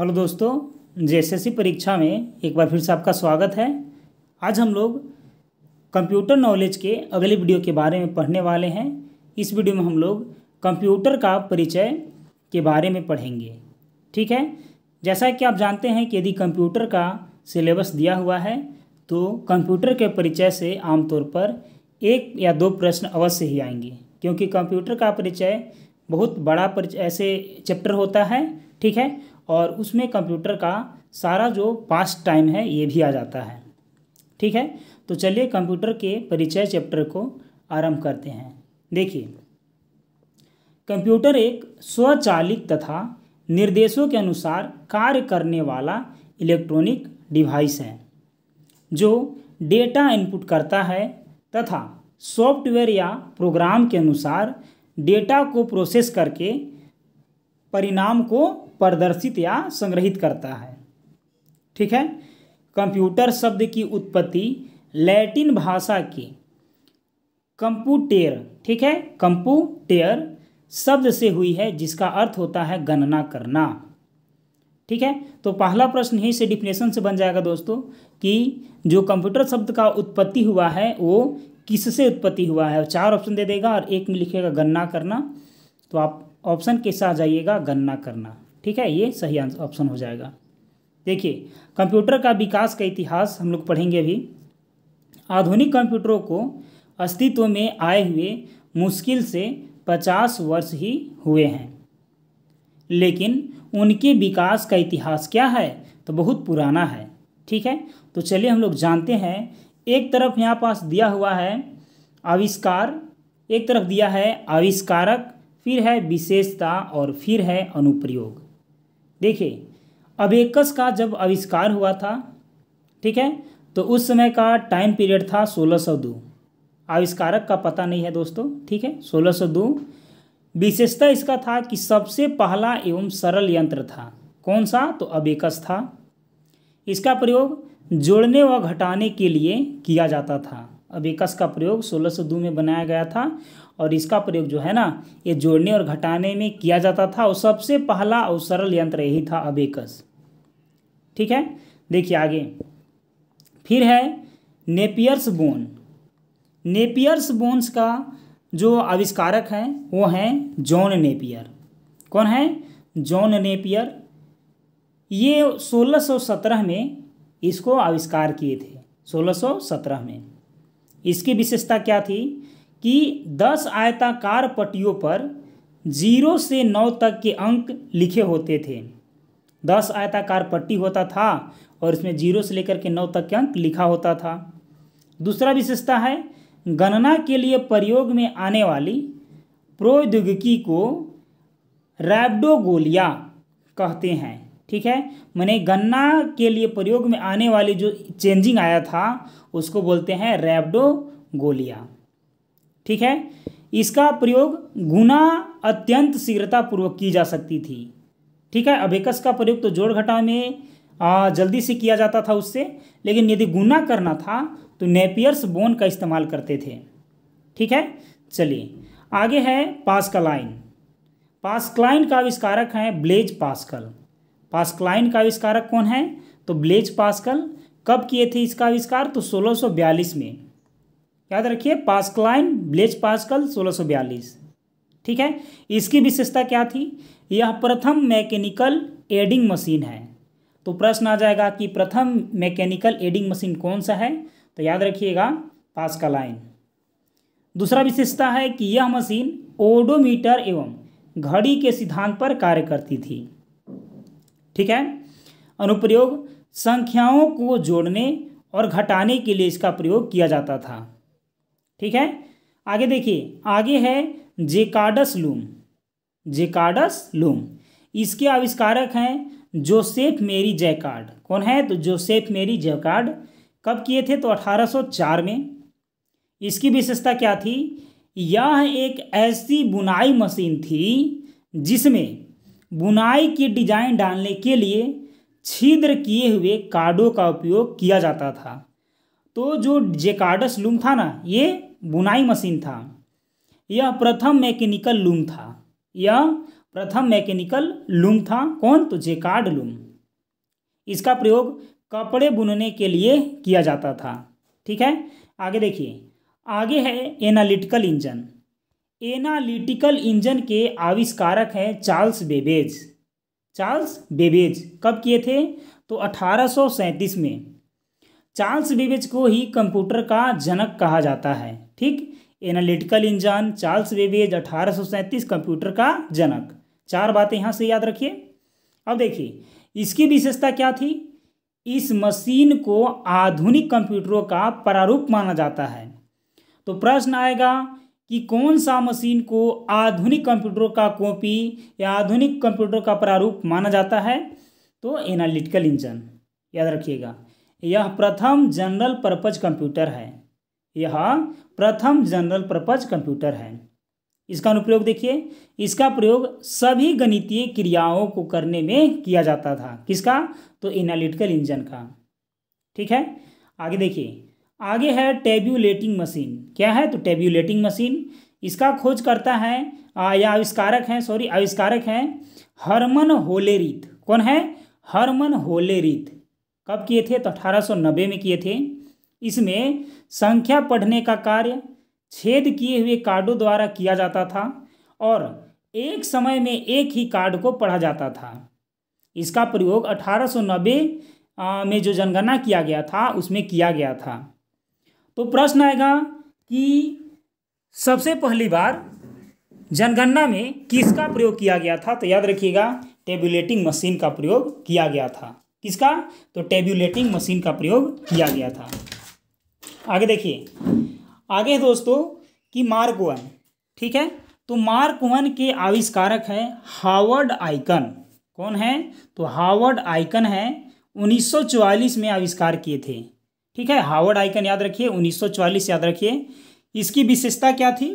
hello दोस्तों JSSC परीक्षा में एक बार फिर से आपका स्वागत है आज हम लोग कंप्यूटर नॉलेज के अगले वीडियो के बारे में पढ़ने वाले हैं इस वीडियो में हम लोग कंप्यूटर का परिचय के बारे में पढ़ेंगे ठीक है जैसा कि आप जानते हैं कि यदि कंप्यूटर का सिलेबस दिया हुआ है तो कंप्यूटर के परिचय से आमतौर पर एक या दो प्रश्न अवश्य ही आएंगे क्योंकि कंप्यूटर का परिचय बहुत बड़ा परिचय ऐसे चैप्टर होता है ठीक है और उसमें कंप्यूटर का सारा जो पास्ट टाइम है ये भी आ जाता है ठीक है तो चलिए कंप्यूटर के परिचय चैप्टर को आरंभ करते हैं देखिए कंप्यूटर एक स्वचालित तथा निर्देशों के अनुसार कार्य करने वाला इलेक्ट्रॉनिक डिवाइस है जो डेटा इनपुट करता है तथा सॉफ्टवेयर या प्रोग्राम के अनुसार डेटा को प्रोसेस करके परिणाम को प्रदर्शित या संग्रहित करता है ठीक है कंप्यूटर शब्द की उत्पत्ति लैटिन भाषा की कंप्यूटेर ठीक है कंप्यूटेर शब्द से हुई है जिसका अर्थ होता है गणना करना ठीक है तो पहला प्रश्न ही से डिफिनेशन से बन जाएगा दोस्तों कि जो कंप्यूटर शब्द का उत्पत्ति हुआ है वो किससे उत्पत्ति हुआ है चार ऑप्शन दे देगा और एक में लिखेगा गणना करना तो आप ऑप्शन के आ जाइएगा गणना करना ठीक है ये सही ऑप्शन हो जाएगा देखिए कंप्यूटर का विकास का इतिहास हम लोग पढ़ेंगे अभी आधुनिक कंप्यूटरों को अस्तित्व में आए हुए मुश्किल से पचास वर्ष ही हुए हैं लेकिन उनके विकास का इतिहास क्या है तो बहुत पुराना है ठीक है तो चलिए हम लोग जानते हैं एक तरफ यहाँ पास दिया हुआ है आविष्कार एक तरफ दिया है आविष्कारक फिर है विशेषता और फिर है अनुप्रयोग देखिए अबेकस का जब आविष्कार हुआ था ठीक है तो उस समय का टाइम पीरियड था सोलह सौ दो आविष्कारक का पता नहीं है दोस्तों ठीक है सोलह सौ दो विशेषता इसका था कि सबसे पहला एवं सरल यंत्र था कौन सा तो अबेकस था इसका प्रयोग जोड़ने व घटाने के लिए किया जाता था अबेकस का प्रयोग सोलह सौ दो में बनाया गया था और इसका प्रयोग जो है ना ये जोड़ने और घटाने में किया जाता था और सबसे पहला और सरल यंत्र यही था अबेकस ठीक है देखिए आगे फिर है नेपियर्स बोन नेपियर्स बोन्स का जो आविष्कारक है वो हैं जॉन नेपियर कौन है जॉन नेपियर ये 1617 में इसको आविष्कार किए थे 1617 में इसकी विशेषता क्या थी कि दस आयताकार पट्टियों पर जीरो से नौ तक के अंक लिखे होते थे दस आयताकार पट्टी होता था और इसमें जीरो से लेकर के नौ तक के अंक लिखा होता था दूसरा विशेषता है गणना के लिए प्रयोग में आने वाली प्रौद्योगिकी को रैबडोगोलिया कहते हैं ठीक है मैंने गन्ना के लिए प्रयोग में आने वाली जो चेंजिंग आया था उसको बोलते हैं रैबडोगोलिया ठीक है इसका प्रयोग गुना अत्यंत शीघ्रतापूर्वक की जा सकती थी ठीक है अबेकस का प्रयोग तो जोड़ घटा में आ, जल्दी से किया जाता था उससे लेकिन यदि गुना करना था तो नेपियर्स बोन का इस्तेमाल करते थे ठीक है चलिए आगे है पास्कलाइन पास्कलाइन का आविष्कारक है ब्लेज पास्कल पास्कलाइन का आविष्कारक कौन है तो ब्लेज पास्कल कब किए थे इसका आविष्कार तो सोलह में याद रखिए पास्कलाइन ब्लेज पास्कल 1642 ठीक है इसकी विशेषता क्या थी यह प्रथम मैकेनिकल एडिंग मशीन है तो प्रश्न आ जाएगा कि प्रथम मैकेनिकल एडिंग मशीन कौन सा है तो याद रखिएगा पास्कलाइन दूसरा विशेषता है कि यह मशीन ओडोमीटर एवं घड़ी के सिद्धांत पर कार्य करती थी ठीक है अनुप्रयोग संख्याओं को जोड़ने और घटाने के लिए इसका प्रयोग किया जाता था ठीक है आगे देखिए आगे है जेकार्डस लूम जेकार्डस लूम इसके आविष्कारक हैं जोसेफ मेरी जैकार्ड कौन है तो जोसेफ मेरी जैकार्ड कब किए थे तो 1804 में इसकी विशेषता क्या थी यह एक ऐसी बुनाई मशीन थी जिसमें बुनाई की डिजाइन डालने के लिए छिद्र किए हुए कार्डों का उपयोग किया जाता था तो जो जेकार्डस लूम था ना ये बुनाई मशीन था यह प्रथम मैकेनिकल लूम था यह प्रथम मैकेनिकल लूम था कौन तो जेकार्ड लूम इसका प्रयोग कपड़े बुनने के लिए किया जाता था ठीक है आगे देखिए आगे है एनालिटिकल इंजन एनालिटिकल इंजन के आविष्कारक हैं चार्ल्स बेबेज चार्ल्स बेबेज कब किए थे तो अठारह में चार्ल्स बेबेज को ही कंप्यूटर का जनक कहा जाता है ठीक एनालिटिकल इंजन चार्ल्स बेबेज अठारह कंप्यूटर का जनक चार बातें यहाँ से याद रखिए अब देखिए इसकी विशेषता क्या थी इस मशीन को आधुनिक कंप्यूटरों का प्रारूप माना जाता है तो प्रश्न आएगा कि कौन सा मशीन को आधुनिक कंप्यूटरों का कॉपी या आधुनिक कंप्यूटर का प्रारूप माना जाता है तो एनालिटिकल इंजन याद रखिएगा यह प्रथम जनरल पर्पज कंप्यूटर है यह प्रथम जनरल पर्पज कंप्यूटर है इसका अनुप्रयोग देखिए इसका प्रयोग सभी गणितीय क्रियाओं को करने में किया जाता था किसका तो एनालिटिकल इंजन का ठीक है आगे देखिए आगे है टेब्यूलेटिंग मशीन क्या है तो टेब्यूलेटिंग मशीन इसका खोज करता है आ, या आविष्कारक है सॉरी आविष्कारक है हरमन होलेरित कौन है हरमन होलेरित कब किए थे तो 1890 में किए थे इसमें संख्या पढ़ने का कार्य छेद किए हुए कार्डों द्वारा किया जाता था और एक समय में एक ही कार्ड को पढ़ा जाता था इसका प्रयोग 1890 में जो जनगणना किया गया था उसमें किया गया था तो प्रश्न आएगा कि सबसे पहली बार जनगणना में किसका प्रयोग किया गया था तो याद रखिएगा टेबुलेटिंग मशीन का प्रयोग किया गया था किसका तो टेब्यूलेटिंग मशीन का प्रयोग किया गया था आगे देखिए आगे दोस्तों कि मार्क ठीक है तो मार्क के आविष्कारक है हावर्ड आइकन कौन है तो हावर्ड आइकन है 1944 में आविष्कार किए थे ठीक है हावर्ड आइकन याद रखिए 1944 याद रखिए इसकी विशेषता क्या थी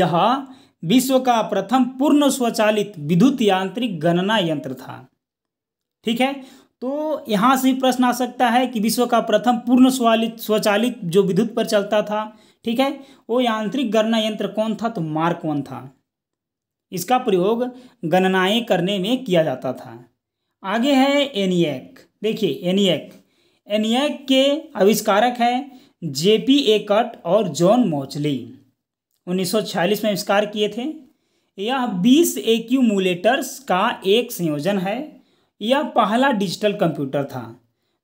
यह विश्व का प्रथम पूर्ण स्वचालित विद्युत यांत्रिक गणना यंत्र था ठीक है तो यहाँ से प्रश्न आ सकता है कि विश्व का प्रथम पूर्ण स्वचालित स्वचालित जो विद्युत पर चलता था ठीक है वो यांत्रिक गणना यंत्र कौन था तो मार्क वन था इसका प्रयोग गणनाएं करने में किया जाता था आगे है एनियक देखिए एनियक एनियक के आविष्कारक हैं जेपी एकट और जॉन मोचली 1946 में आविष्कार किए थे यह 20 एक्यूमुलेटर्स का एक संयोजन है यह पहला डिजिटल कंप्यूटर था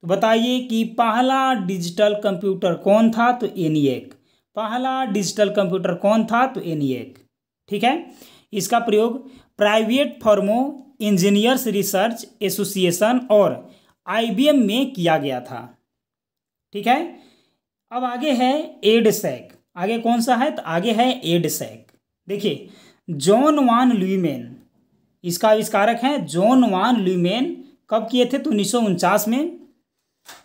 तो बताइए कि पहला डिजिटल कंप्यूटर कौन था तो एनीएक पहला डिजिटल कंप्यूटर कौन था तो एनीएक ठीक है इसका प्रयोग प्राइवेट फर्मो इंजीनियर्स रिसर्च एसोसिएशन और आईबीएम में किया गया था ठीक है अब आगे है एडसैक आगे कौन सा है तो आगे है एडसैक देखिए जॉन वान लुईमेन इसका आविष्कारक है जॉन वान ल्यूमेन कब किए थे तो उन्नीस में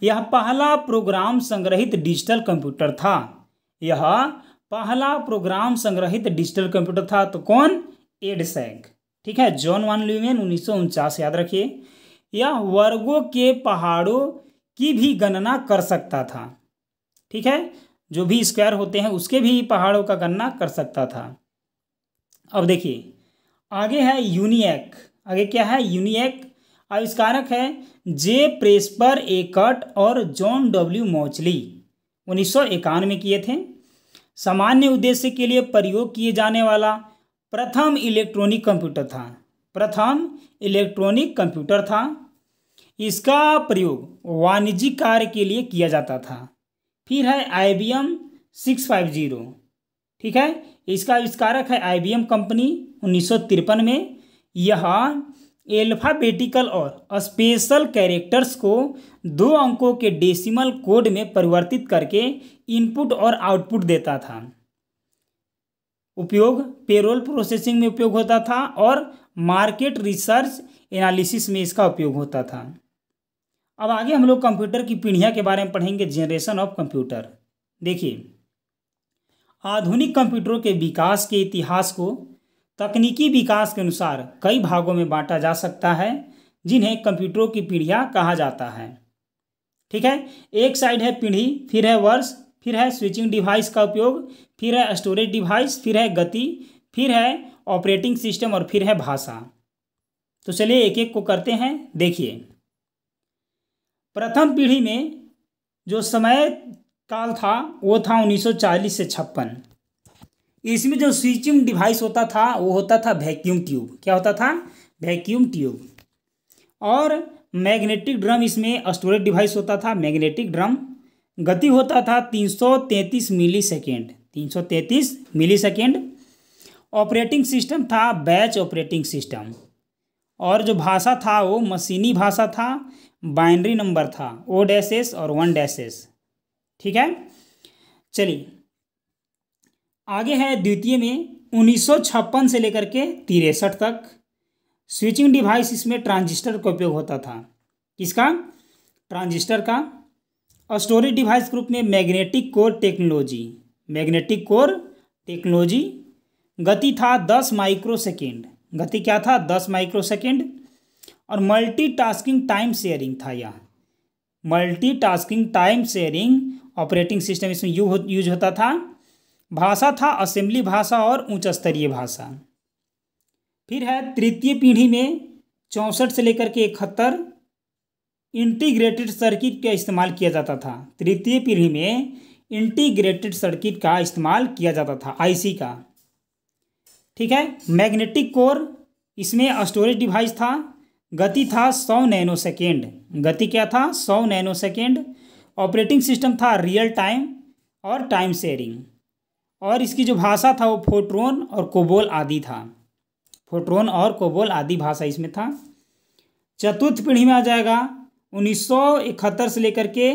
यह पहला प्रोग्राम संग्रहित डिजिटल कंप्यूटर था यह पहला प्रोग्राम संग्रहित डिजिटल कंप्यूटर था तो कौन एडसैग ठीक है जॉन वान ल्यूमेन उन्नीस याद रखिए यह वर्गों के पहाड़ों की भी गणना कर सकता था ठीक है जो भी स्क्वायर होते हैं उसके भी पहाड़ों का गणना कर सकता था अब देखिए आगे है यूनिएक आगे क्या है यूनिएक आविष्कारक है जे प्रेस्पर एकट और जॉन डब्ल्यू मोचली उन्नीस सौ इक्यानवे किए थे सामान्य उद्देश्य के लिए प्रयोग किए जाने वाला प्रथम इलेक्ट्रॉनिक कंप्यूटर था प्रथम इलेक्ट्रॉनिक कंप्यूटर था इसका प्रयोग वाणिज्यिक कार्य के लिए किया जाता था फिर है I B M six five zero ठीक है इसका आविष्कारक है आईबीएम कंपनी उन्नीस में यह एल्फाबेटिकल और स्पेशल कैरेक्टर्स को दो अंकों के डेसिमल कोड में परिवर्तित करके इनपुट और आउटपुट देता था उपयोग पेरोल प्रोसेसिंग में उपयोग होता था और मार्केट रिसर्च एनालिसिस में इसका उपयोग होता था अब आगे हम लोग कंप्यूटर की पीढ़ियाँ के बारे में पढ़ेंगे जनरेशन ऑफ कंप्यूटर देखिए आधुनिक कंप्यूटरों के विकास के इतिहास को तकनीकी विकास के अनुसार कई भागों में बांटा जा सकता है जिन्हें कंप्यूटरों की पीढ़ियाँ कहा जाता है ठीक है एक साइड है पीढ़ी फिर है वर्ष फिर है स्विचिंग डिवाइस का उपयोग फिर है स्टोरेज डिवाइस फिर है गति फिर है ऑपरेटिंग सिस्टम और फिर है भाषा तो चलिए एक एक को करते हैं देखिए प्रथम पीढ़ी में जो समय काल था वो था 1940 से छप्पन इसमें जो स्विचिंग डिवाइस होता था वो होता था वैक्यूम ट्यूब क्या होता था वैक्यूम ट्यूब और मैग्नेटिक ड्रम इसमें स्टोरेज डिवाइस होता था मैग्नेटिक ड्रम गति होता था 333 मिली सेकेंड तीन मिली सेकेंड ऑपरेटिंग सिस्टम था बैच ऑपरेटिंग सिस्टम और जो भाषा था वो मशीनी भाषा था बाइनरी नंबर था ओ डैशेस और वन डैश ठीक है चलिए आगे है द्वितीय में उन्नीस से लेकर के तिरसठ तक स्विचिंग डिवाइस इसमें ट्रांजिस्टर का उपयोग होता था किसका ट्रांजिस्टर का और स्टोरेज डिवाइस ग्रुप में magnetic core technology magnetic core technology गति था दस माइक्रो सेकेंड गति क्या था दस माइक्रो सेकेंड और मल्टीटास्किंग टाइम शेयरिंग था यह multitasking time sharing operating system इसमें यू यूज होता था भाषा था असेंबली भाषा और उच्च स्तरीय भाषा फिर है तृतीय पीढ़ी में चौंसठ से लेकर के इकहत्तर इंटीग्रेटेड सर्किट का इस्तेमाल किया जाता था तृतीय पीढ़ी में इंटीग्रेटेड सर्किट का इस्तेमाल किया जाता था आईसी का ठीक है मैग्नेटिक कोर इसमें स्टोरेज डिवाइस था गति था सौ नैनो सेकेंड गति क्या था सौ नैनो सेकेंड ऑपरेटिंग सिस्टम था रियल टाइम और टाइम शेयरिंग और इसकी जो भाषा था वो फोट्रोन और कोबोल आदि था फोट्रोन और कोबोल आदि भाषा इसमें था चतुर्थ पीढ़ी में आ जाएगा उन्नीस से लेकर के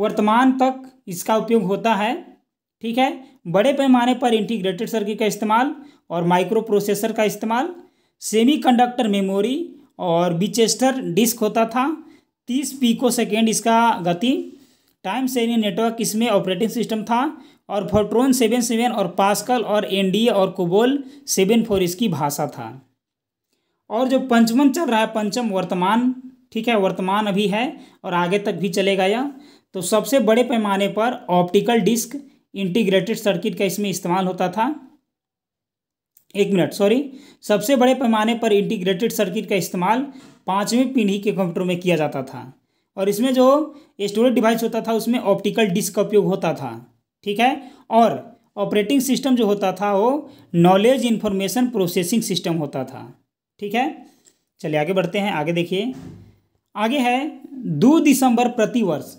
वर्तमान तक इसका उपयोग होता है ठीक है बड़े पैमाने पर इंटीग्रेटेड सर्किट का इस्तेमाल और माइक्रो प्रोसेसर का इस्तेमाल सेमीकंडक्टर मेमोरी और बिचेस्टर डिस्क होता था तीस पीको सेकेंड इसका गति टाइम सीरीज नेटवर्क इसमें ऑपरेटिंग सिस्टम था और फोट्रोन सेवन सेवन और पास्कल और एनडीए और कोबोल सेवन फोर इसकी भाषा था और जो पंचमन चल रहा है पंचम वर्तमान ठीक है वर्तमान अभी है और आगे तक भी चलेगा यह तो सबसे बड़े पैमाने पर ऑप्टिकल डिस्क इंटीग्रेटेड सर्किट का इसमें इस्तेमाल होता था एक मिनट सॉरी सबसे बड़े पैमाने पर इंटीग्रेटेड सर्किट का इस्तेमाल पाँचवीं पीढ़ी के कंप्यूटर में किया जाता था और इसमें जो स्टोरेज डिवाइस होता था उसमें ऑप्टिकल डिस्क का उपयोग होता था ठीक है और ऑपरेटिंग सिस्टम जो होता था वो नॉलेज इन्फॉर्मेशन प्रोसेसिंग सिस्टम होता था ठीक है चलिए आगे बढ़ते हैं आगे देखिए आगे है दो दिसंबर प्रतिवर्ष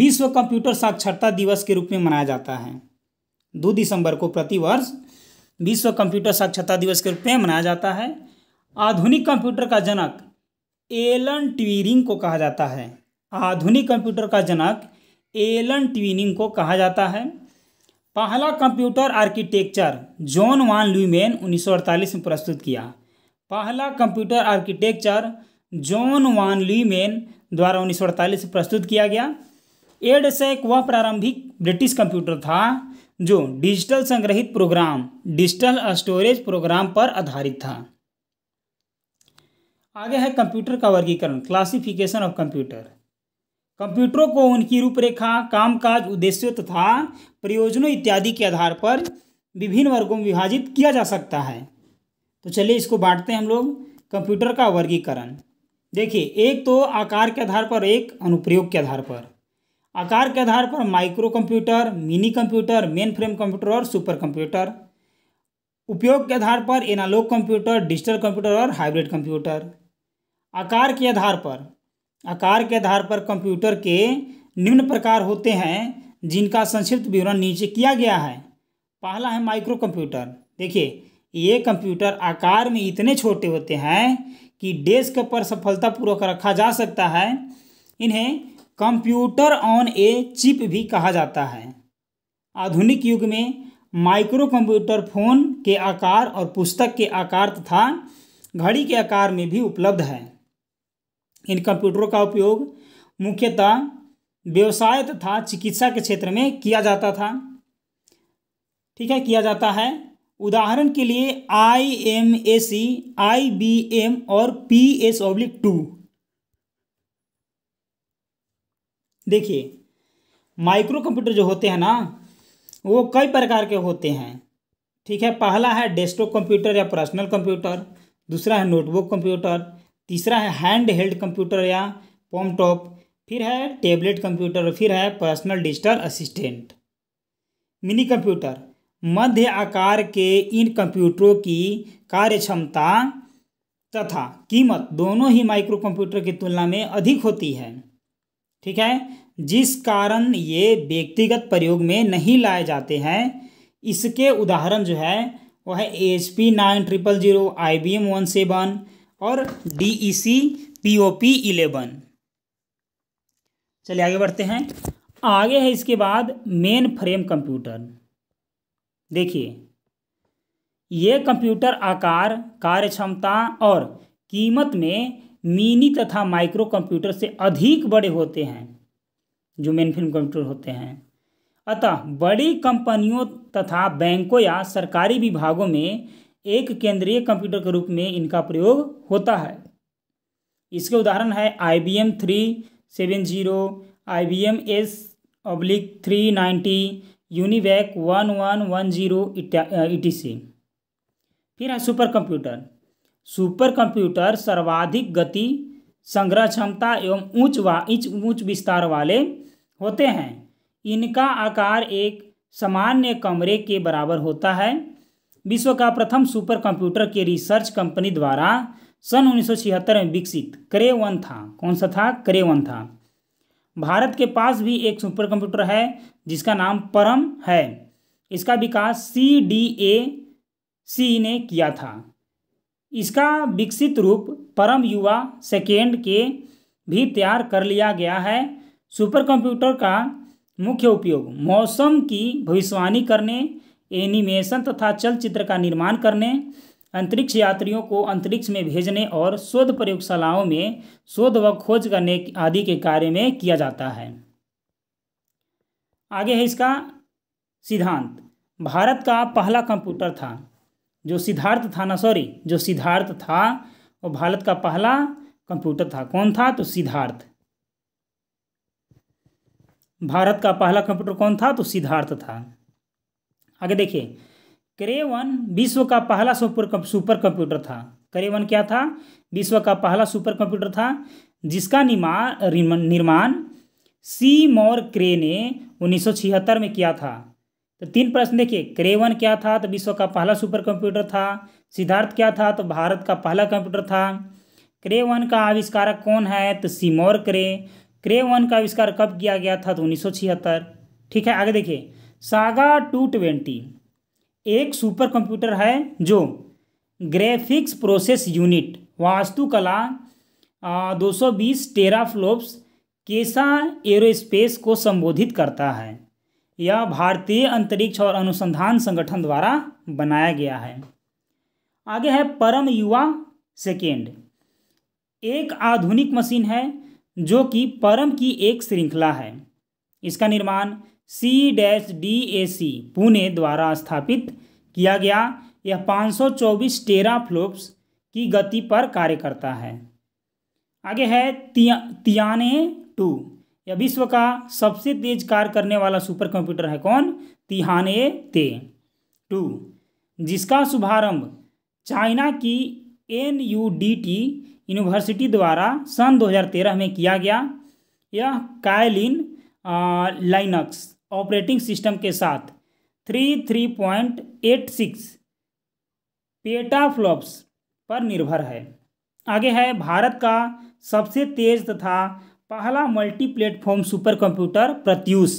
विश्व कंप्यूटर साक्षरता दिवस के रूप में मनाया जाता है दो दिसंबर को प्रतिवर्ष विश्व कंप्यूटर साक्षरता दिवस के रूप में मनाया जाता है आधुनिक कंप्यूटर का जनक एलन ट्वीरिंग को कहा जाता है आधुनिक कंप्यूटर का जनक एलन ट्वीनिंग को कहा जाता है पहला computer architecture John von Neumann 1948 में प्रस्तुत किया पहला computer architecture John von Neumann द्वारा 1948 में प्रस्तुत किया गया एडसेक वह प्रारंभिक ब्रिटिश कंप्यूटर था जो डिजिटल संग्रहित प्रोग्राम डिजिटल स्टोरेज प्रोग्राम पर आधारित था आगे है कंप्यूटर का वर्गीकरण क्लासिफिकेशन ऑफ कंप्यूटर कंप्यूटरों को उनकी रूपरेखा कामकाज उद्देश्यों तथा प्रयोजनों इत्यादि के आधार पर विभिन्न वर्गों में विभाजित किया जा सकता है तो चलिए इसको बांटते हैं हम लोग कंप्यूटर का वर्गीकरण देखिए एक तो आकार के आधार पर एक अनुप्रयोग के आधार पर आकार के आधार पर micro computer mini computer mainframe computer और सुपर कंप्यूटर उपयोग के आधार पर एनालॉग कंप्यूटर डिजिटल कंप्यूटर और हाइब्रिड कंप्यूटर आकार के आधार पर आकार के आधार पर कंप्यूटर के निम्न प्रकार होते हैं जिनका संक्षिप्त विवरण नीचे किया गया है पहला है माइक्रो कंप्यूटर देखिए ये कंप्यूटर आकार में इतने छोटे होते हैं कि डेस्क पर सफलतापूर्वक रखा जा सकता है इन्हें कंप्यूटर ऑन ए चिप भी कहा जाता है आधुनिक युग में माइक्रो कंप्यूटर फोन के आकार और पुस्तक के आकार तथा घड़ी के आकार में भी उपलब्ध है इन कंप्यूटरों का उपयोग मुख्यतः व्यवसाय तथा चिकित्सा के क्षेत्र में किया जाता था ठीक है किया जाता है उदाहरण के लिए I M A C I B M और पी एस ओब्लिक टू देखिए माइक्रो कंप्यूटर जो होते हैं ना वो कई प्रकार के होते हैं ठीक है पहला है डेस्कटॉप कंप्यूटर या पर्सनल कंप्यूटर दूसरा है नोटबुक कंप्यूटर तीसरा है हैंड हेल्ड कंप्यूटर या पॉम टॉप फिर है टेबलेट कंप्यूटर फिर है personal digital assistant mini computer मध्य आकार के इन कंप्यूटरों की कार्य क्षमता तथा कीमत दोनों ही माइक्रो कंप्यूटर की तुलना में अधिक होती है ठीक है जिस कारण ये व्यक्तिगत प्रयोग में नहीं लाए जाते हैं इसके उदाहरण जो है वह है H P nine triple zero I B M one seven और D E C P O P eleven चलिए आगे बढ़ते हैं आगे है इसके बाद मेन फ्रेम कंप्यूटर देखिए ये कंप्यूटर आकार कार्य क्षमता और कीमत में मिनी तथा माइक्रो कंप्यूटर से अधिक बड़े होते हैं जो मेन फिल्म कंप्यूटर होते हैं अतः बड़ी कंपनियों तथा बैंकों या सरकारी विभागों में एक केंद्रीय कंप्यूटर के रूप में इनका प्रयोग होता है इसके उदाहरण है I B M three seven zero I B M S oblique three ninety UNIVAC one one one zero E C फिर है सुपर कंप्यूटर सुपर कंप्यूटर सर्वाधिक गति संग्रह क्षमता एवं ऊंच व इंच ऊंच विस्तार वाले होते हैं इनका आकार एक सामान्य कमरे के बराबर होता है विश्व का प्रथम सुपर कंप्यूटर के रिसर्च कंपनी द्वारा सन उन्नीस में विकसित करे वन था कौन सा था करे वन था भारत के पास भी एक सुपर कंप्यूटर है जिसका नाम परम है इसका विकास सी डी ए सी ने किया था इसका विकसित रूप परम युवा सेकेंड के भी तैयार कर लिया गया है सुपर कंप्यूटर का मुख्य उपयोग मौसम की भविष्यवाणी करने एनिमेशन तथा चलचित्र का निर्माण करने अंतरिक्ष यात्रियों को अंतरिक्ष में भेजने और शोध प्रयोगशालाओं में शोध व खोज करने आदि के कार्य में किया जाता है आगे है इसका सिद्धांत भारत का पहला कंप्यूटर था जो सिद्धार्थ था ना सॉरी जो सिद्धार्थ था वो भारत का पहला कंप्यूटर था कौन था तो सिद्धार्थ भारत का पहला कंप्यूटर कौन था तो सिद्धार्थ था आगे देखिए वन विश्व का पहला सुपर सुपर कंप्यूटर था वन क्या था विश्व का पहला सुपर कंप्यूटर था जिसका निर्माण निर्माण सी मोर क्रे ने 1976 में किया था तो तीन प्रश्न देखिए क्रेवन क्या था तो विश्व का पहला सुपर कंप्यूटर था सिद्धार्थ क्या था तो भारत का पहला कंप्यूटर था क्रे वन का आविष्कारक कौन है तो सीमोर क्रे क्रे वन का आविष्कार कब किया गया था तो उन्नीस ठीक है आगे देखिए सागा टू ट्वेंटी एक सुपर कंप्यूटर है जो ग्रेफिक्स प्रोसेस यूनिट वास्तुकला दो सौ बीस टेराफ्लोप्स केसा एरोस्पेस को संबोधित करता है यह भारतीय अंतरिक्ष और अनुसंधान संगठन द्वारा बनाया गया है आगे है परम युवा सेकेंड एक आधुनिक मशीन है जो कि परम की एक श्रृंखला है इसका निर्माण C dash D A C Pune द्वारा स्थापित किया गया यह 524 टेरा फ्लोप्स की गति पर कार्य करता है आगे है तिया तियाने टू या विश्व का सबसे तेज कार्य करने वाला सुपर कंप्यूटर है कौन तिहाने ते टू जिसका शुभारंभ चाइना की N U D T university द्वारा सन 2013 में किया गया यह कायलिन लाइनक्स ऑपरेटिंग सिस्टम के साथ three three point eight six petaflops पर निर्भर है आगे है भारत का सबसे तेज तथा पहला multi platform super computer Pratyush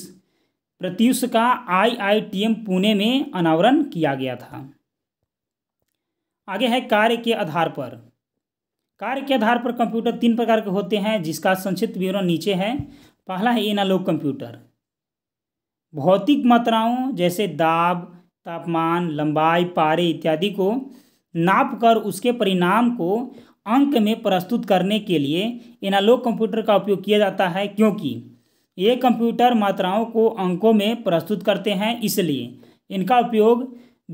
Pratyush का आईआईटीएम पुणे में अनावरण किया गया था आगे है कार्य के आधार पर कार्य के आधार पर कंप्यूटर तीन प्रकार के होते हैं जिसका संक्षिप्त विवरण नीचे है पहला है एनालॉग कंप्यूटर भौतिक मात्राओं जैसे दाब तापमान लंबाई पारे इत्यादि को नाप कर उसके परिणाम को अंक में प्रस्तुत करने के लिए एनालॉग कंप्यूटर का उपयोग किया जाता है क्योंकि ये कंप्यूटर मात्राओं को अंकों में प्रस्तुत करते हैं इसलिए इनका उपयोग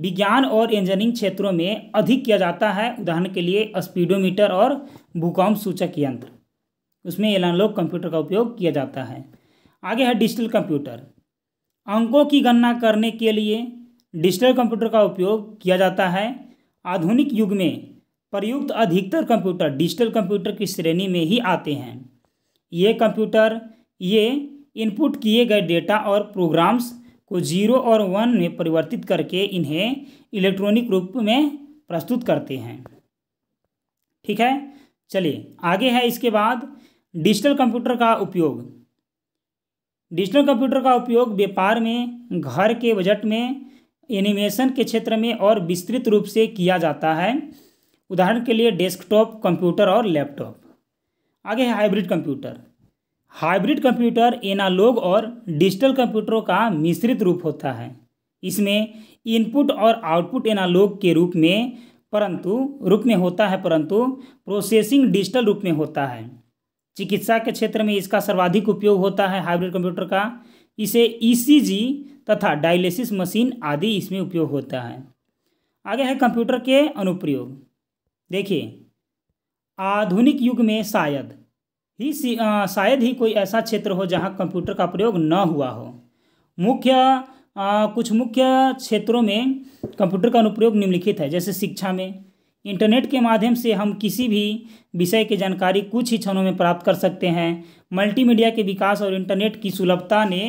विज्ञान और इंजीनियरिंग क्षेत्रों में अधिक किया जाता है उदाहरण के लिए स्पीडोमीटर और भूकंप सूचक यंत्र उसमें एनालॉग कंप्यूटर का उपयोग किया जाता है आगे है डिजिटल कंप्यूटर अंकों की गणना करने के लिए डिजिटल कंप्यूटर का उपयोग किया जाता है आधुनिक युग में प्रयुक्त अधिकतर कंप्यूटर डिजिटल कंप्यूटर की श्रेणी में ही आते हैं ये कंप्यूटर ये इनपुट किए गए डेटा और प्रोग्राम्स को जीरो और वन में परिवर्तित करके इन्हें इलेक्ट्रॉनिक रूप में प्रस्तुत करते हैं ठीक है चलिए आगे है इसके बाद डिजिटल कंप्यूटर का उपयोग डिजिटल कंप्यूटर का उपयोग व्यापार में घर के बजट में एनिमेशन के क्षेत्र में और विस्तृत रूप से किया जाता है उदाहरण के लिए डेस्कटॉप कंप्यूटर और लैपटॉप आगे है hybrid computer hybrid computer analog और डिजिटल कंप्यूटरों का मिश्रित रूप होता है इसमें इनपुट और आउटपुट एनालॉग के रूप में परंतु रूप में होता है परंतु प्रोसेसिंग डिजिटल रूप में होता है चिकित्सा के क्षेत्र में इसका सर्वाधिक उपयोग होता है हाइब्रिड कंप्यूटर का इसे ई e तथा डायलिसिस मशीन आदि इसमें उपयोग होता है आगे है कंप्यूटर के अनुप्रयोग देखिए आधुनिक युग में शायद ही शायद ही कोई ऐसा क्षेत्र हो जहाँ कंप्यूटर का प्रयोग न हुआ हो मुख्य आ, कुछ मुख्य क्षेत्रों में कंप्यूटर का अनुप्रयोग निम्नलिखित है जैसे शिक्षा में इंटरनेट के माध्यम से हम किसी भी विषय की जानकारी कुछ ही क्षणों में प्राप्त कर सकते हैं मल्टीमीडिया के विकास और इंटरनेट की सुलभता ने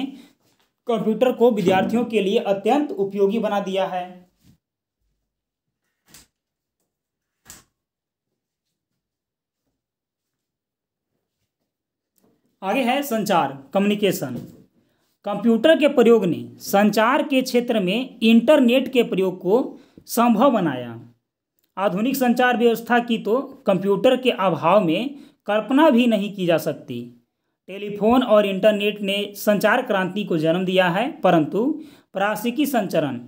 कंप्यूटर को विद्यार्थियों के लिए अत्यंत उपयोगी बना दिया है आगे है संचार कम्युनिकेशन कंप्यूटर के प्रयोग ने संचार के क्षेत्र में इंटरनेट के प्रयोग को संभव बनाया आधुनिक संचार व्यवस्था की तो कंप्यूटर के अभाव में कल्पना भी नहीं की जा सकती टेलीफोन और इंटरनेट ने संचार क्रांति को जन्म दिया है परंतु प्रासिकी संचरण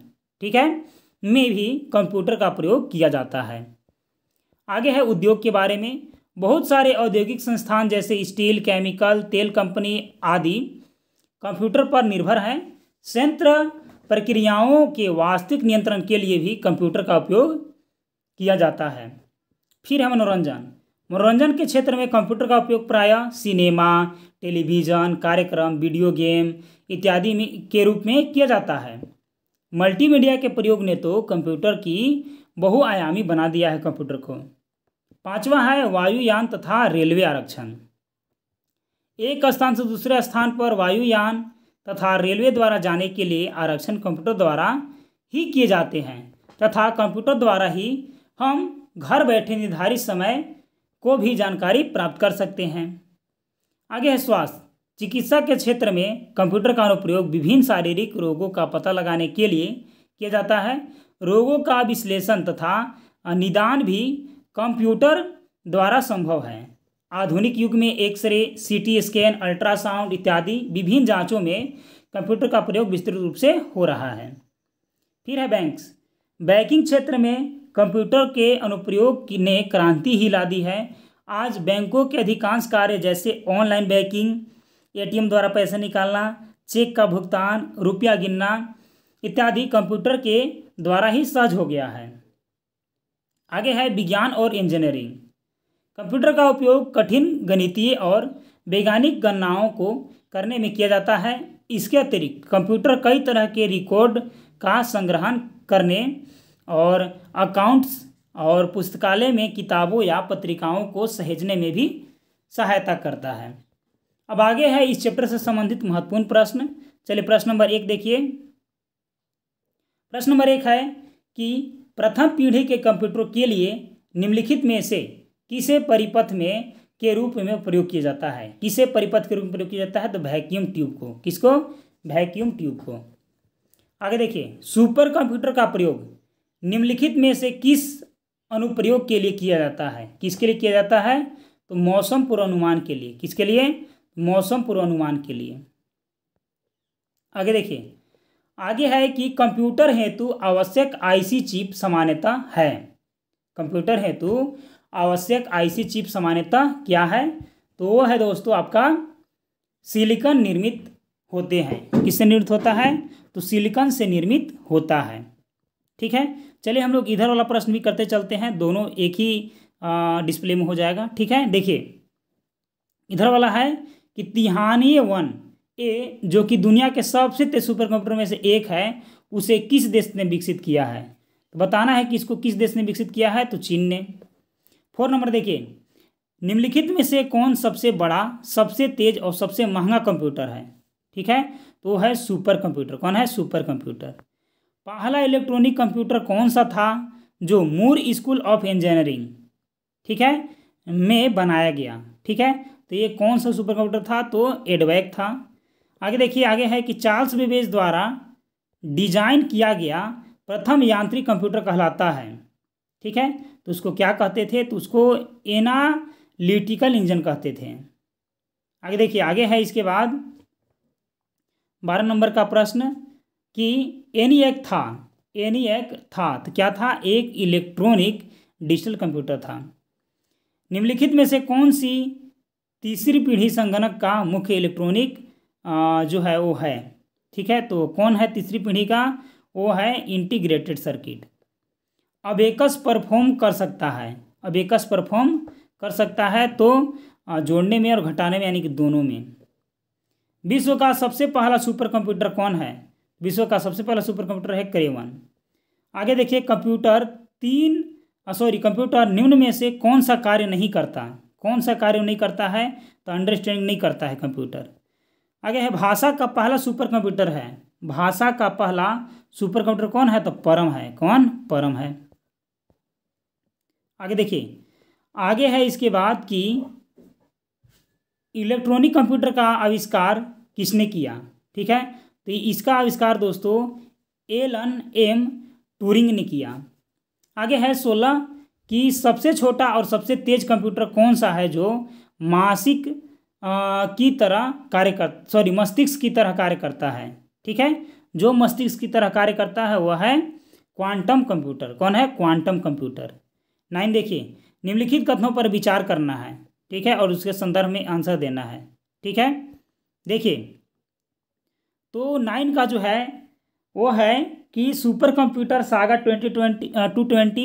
ठीक है में भी कंप्यूटर का प्रयोग किया जाता है आगे है उद्योग के बारे में बहुत सारे औद्योगिक संस्थान जैसे स्टील केमिकल तेल कंपनी आदि कंप्यूटर पर निर्भर हैं संयंत्र प्रक्रियाओं के वास्तविक नियंत्रण के लिए भी कंप्यूटर का उपयोग किया जाता है फिर है मनोरंजन मनोरंजन के क्षेत्र में कंप्यूटर का उपयोग प्रायः सिनेमा टेलीविज़न कार्यक्रम वीडियो गेम इत्यादि में के रूप में किया जाता है मल्टीमीडिया के प्रयोग ने तो कंप्यूटर की बहुआयामी बना दिया है कंप्यूटर को पांचवा है वायुयान तथा रेलवे आरक्षण एक स्थान से दूसरे स्थान पर वायुयान तथा रेलवे द्वारा जाने के लिए आरक्षण कंप्यूटर द्वारा ही किए जाते हैं तथा कंप्यूटर द्वारा ही हम घर बैठे निर्धारित समय को भी जानकारी प्राप्त कर सकते हैं आगे है स्वास्थ्य चिकित्सा के क्षेत्र में कंप्यूटर का अनुप्रयोग विभिन्न शारीरिक रोगों का पता लगाने के लिए किया जाता है रोगों का विश्लेषण तथा निदान भी कंप्यूटर द्वारा संभव है आधुनिक युग में एक्सरे सीटी स्कैन अल्ट्रासाउंड इत्यादि विभिन्न जांचों में कंप्यूटर का प्रयोग विस्तृत रूप से हो रहा है फिर है बैंक्स बैंकिंग क्षेत्र में कंप्यूटर के अनुप्रयोग ने क्रांति ही ला दी है आज बैंकों के अधिकांश कार्य जैसे ऑनलाइन बैंकिंग एटीएम द्वारा पैसा निकालना चेक का भुगतान रुपया गिनना इत्यादि कंप्यूटर के द्वारा ही सहज हो गया है आगे है विज्ञान और इंजीनियरिंग कंप्यूटर का उपयोग कठिन गणितीय और वैज्ञानिक गणनाओं को करने में किया जाता है इसके अतिरिक्त कंप्यूटर कई तरह के रिकॉर्ड का संग्रहण करने और अकाउंट्स और पुस्तकालय में किताबों या पत्रिकाओं को सहेजने में भी सहायता करता है अब आगे है इस चैप्टर से संबंधित महत्वपूर्ण प्रश्न चलिए प्रश्न नंबर एक देखिए प्रश्न नंबर एक है कि प्रथम पीढ़ी के कंप्यूटरों के लिए निम्नलिखित में से किसे परिपथ में के रूप में प्रयोग किया जाता है किसे परिपथ के रूप में प्रयोग किया जाता है तो वैक्यूम ट्यूब को किसको वैक्यूम ट्यूब को आगे देखिए सुपर कंप्यूटर का प्रयोग निम्नलिखित में से किस अनुप्रयोग के लिए किया जाता है किसके लिए किया जाता है तो मौसम पूर्वानुमान के लिए किसके लिए मौसम पूर्वानुमान के लिए आगे देखिए आगे है कि कंप्यूटर हेतु आवश्यक आईसी चिप सामान्यता है कंप्यूटर हेतु आवश्यक आईसी चिप सामान्यता क्या है तो वो है दोस्तों आपका सिलिकॉन निर्मित होते हैं किससे निर्मित होता है तो सिलिकॉन से निर्मित होता है ठीक है चलिए हम लोग इधर वाला प्रश्न भी करते चलते हैं दोनों एक ही डिस्प्ले में हो जाएगा ठीक है देखिए इधर वाला है कि तिहानी वन ए जो कि दुनिया के सबसे तेज सुपर कंप्यूटर में से एक है उसे किस देश ने विकसित किया है तो बताना है कि इसको किस देश ने विकसित किया है तो चीन ने फोर नंबर देखिए निम्नलिखित में से कौन सबसे बड़ा सबसे तेज और सबसे महंगा कंप्यूटर है ठीक है तो है सुपर कंप्यूटर कौन है सुपर कंप्यूटर पहला इलेक्ट्रॉनिक कंप्यूटर कौन सा था जो मूर स्कूल ऑफ इंजीनियरिंग ठीक है में बनाया गया ठीक है तो ये कौन सा सुपर कंप्यूटर था तो एडवैक था आगे देखिए आगे है कि चार्ल्स बेबेज द्वारा डिजाइन किया गया प्रथम यांत्रिक कंप्यूटर कहलाता है ठीक है तो उसको क्या कहते थे तो उसको एनालिटिकल इंजन कहते थे आगे देखिए आगे है इसके बाद बारह नंबर का प्रश्न कि एनी एक था एनी एक था तो क्या था एक इलेक्ट्रॉनिक डिजिटल कंप्यूटर था निम्नलिखित में से कौन सी तीसरी पीढ़ी संगणक का मुख्य इलेक्ट्रॉनिक जो है वो है ठीक है तो कौन है तीसरी पीढ़ी का वो है इंटीग्रेटेड सर्किट अब एकस परफॉर्म कर सकता है अब एकस परफॉर्म कर सकता है तो जोड़ने में और घटाने में यानी कि दोनों में विश्व का सबसे पहला सुपर कंप्यूटर कौन है विश्व का सबसे पहला सुपर कंप्यूटर है करेवन आगे देखिए कंप्यूटर तीन सॉरी कंप्यूटर निम्न में से कौन सा कार्य नहीं करता कौन सा कार्य नहीं करता है तो अंडरस्टैंडिंग नहीं करता है कंप्यूटर आगे है भाषा का पहला सुपर कंप्यूटर है भाषा का पहला सुपर कंप्यूटर कौन है तो परम है कौन परम है आगे देखिए आगे है इसके बाद कि इलेक्ट्रॉनिक कंप्यूटर का आविष्कार किसने किया ठीक है तो इसका आविष्कार दोस्तों एलन एम टूरिंग ने किया आगे है सोलह कि सबसे छोटा और सबसे तेज कंप्यूटर कौन सा है जो मासिक की तरह कार्य कर सॉरी मस्तिष्क की तरह कार्य करता है ठीक है जो मस्तिष्क की तरह कार्य करता है वह है क्वांटम कंप्यूटर कौन है क्वांटम कंप्यूटर नाइन देखिए निम्नलिखित कथनों पर विचार करना है ठीक है और उसके संदर्भ में आंसर देना है ठीक है देखिए तो नाइन का जो है वो है कि super computer Sagar twenty twenty two twenty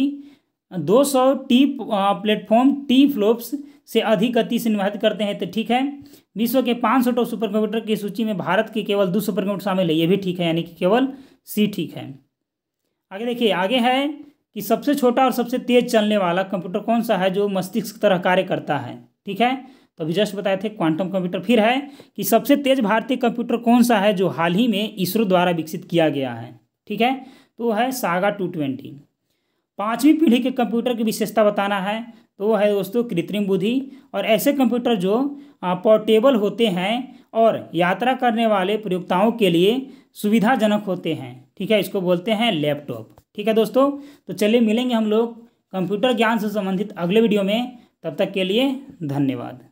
दो सौ टी प्लेटफॉर्म टी फ्लोप्स से अधिक गति से निर्वाहित करते हैं तो ठीक है विश्व के पाँच सौ टॉप सुपर कंप्यूटर की सूची में भारत के केवल दो सुपर कंप्यूटर शामिल है ये भी ठीक है यानी कि केवल सी ठीक है आगे देखिए आगे है कि सबसे छोटा और सबसे तेज चलने वाला कंप्यूटर कौन सा है जो मस्तिष्क तरह कार्य करता है ठीक है तो अभी जस्ट बताए थे क्वांटम कंप्यूटर फिर है कि सबसे तेज भारतीय कंप्यूटर कौन सा है जो हाल ही में इसरो द्वारा विकसित किया गया है ठीक है तो है सागा टू ट्वेंटी पाँचवीं पीढ़ी के कंप्यूटर की विशेषता बताना है तो वो है दोस्तों कृत्रिम बुद्धि और ऐसे कंप्यूटर जो पोर्टेबल होते हैं और यात्रा करने वाले प्रयोक्ताओं के लिए सुविधाजनक होते हैं ठीक है इसको बोलते हैं लैपटॉप ठीक है दोस्तों तो चलिए मिलेंगे हम लोग कंप्यूटर ज्ञान से संबंधित अगले वीडियो में तब तक के लिए धन्यवाद